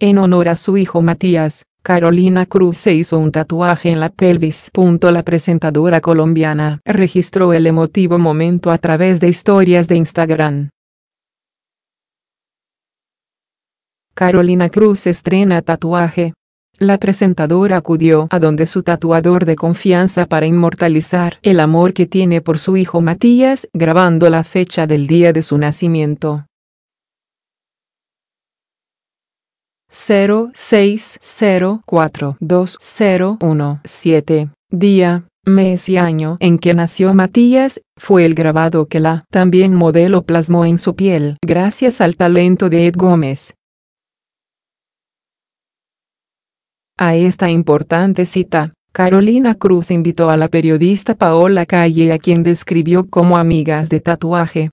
En honor a su hijo Matías, Carolina Cruz se hizo un tatuaje en la pelvis. La presentadora colombiana registró el emotivo momento a través de historias de Instagram. Carolina Cruz estrena tatuaje. La presentadora acudió a donde su tatuador de confianza para inmortalizar el amor que tiene por su hijo Matías, grabando la fecha del día de su nacimiento. 06042017. Día, mes y año en que nació Matías, fue el grabado que la también modelo plasmó en su piel gracias al talento de Ed Gómez. A esta importante cita, Carolina Cruz invitó a la periodista Paola Calle a quien describió como amigas de tatuaje.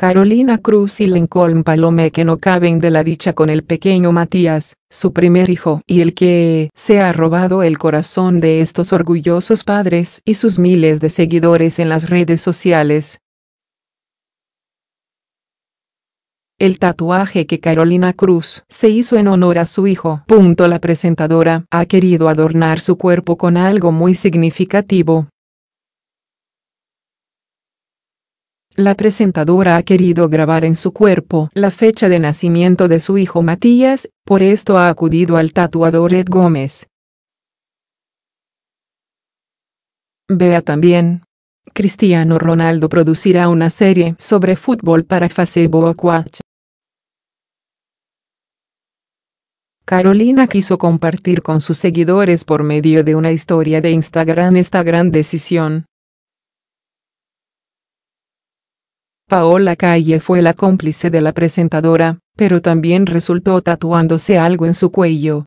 Carolina Cruz y Lincoln Palome que no caben de la dicha con el pequeño Matías, su primer hijo, y el que se ha robado el corazón de estos orgullosos padres y sus miles de seguidores en las redes sociales. El tatuaje que Carolina Cruz se hizo en honor a su hijo. Punto la presentadora ha querido adornar su cuerpo con algo muy significativo, la presentadora ha querido grabar en su cuerpo la fecha de nacimiento de su hijo Matías, por esto ha acudido al tatuador Ed Gómez. Vea también. Cristiano Ronaldo producirá una serie sobre fútbol para Facebook Watch. Carolina quiso compartir con sus seguidores por medio de una historia de Instagram esta gran decisión. Paola Calle fue la cómplice de la presentadora, pero también resultó tatuándose algo en su cuello,